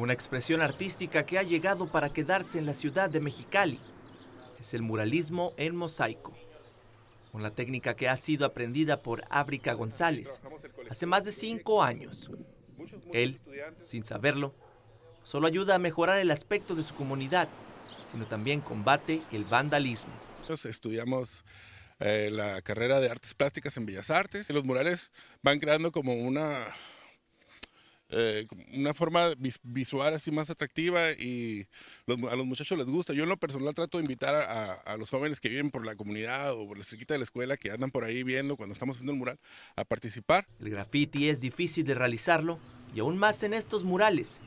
Una expresión artística que ha llegado para quedarse en la ciudad de Mexicali. Es el muralismo en mosaico. la técnica que ha sido aprendida por Ábrica González hace más de cinco años. Él, sin saberlo, solo ayuda a mejorar el aspecto de su comunidad, sino también combate el vandalismo. Estudiamos eh, la carrera de artes plásticas en Bellas Artes. Los murales van creando como una eh, una forma visual así más atractiva y a los muchachos les gusta. Yo en lo personal trato de invitar a, los jóvenes que viven por la comunidad o por la cerquita de la escuela que andan por ahí viendo cuando estamos haciendo el mural a participar. El graffiti es difícil de realizarlo y aún más en estos murales.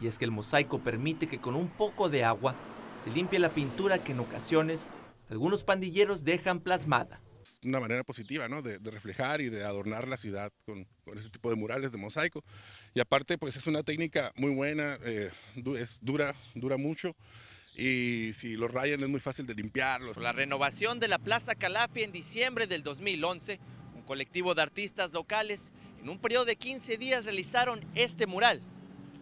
Y es que el mosaico permite que con un poco de agua se limpie la pintura que en ocasiones algunos pandilleros dejan plasmada es una manera positiva de, reflejar y de adornar la ciudad con, este ese tipo de murales de mosaico. Y aparte, pues es una técnica muy buena, eh, es dura, dura mucho. Y si los rayan es muy fácil de limpiarlos. La renovación de la Plaza Calafia en diciembre del 2011, un colectivo de artistas locales en un periodo de 15 días realizaron este mural,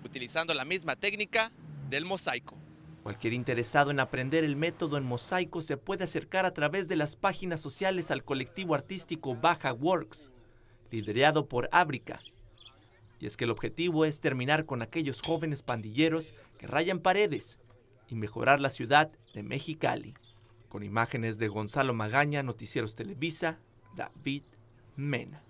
utilizando la misma técnica del mosaico. Cualquier interesado en aprender el método en mosaico se puede acercar a través de las páginas sociales al colectivo artístico Baja Works, liderado por Ábrica. Y es que el objetivo es terminar con aquellos jóvenes pandilleros que rayan paredes y mejorar la ciudad de Mexicali. Con imágenes de Gonzalo Magaña, Noticieros Televisa, David Mena.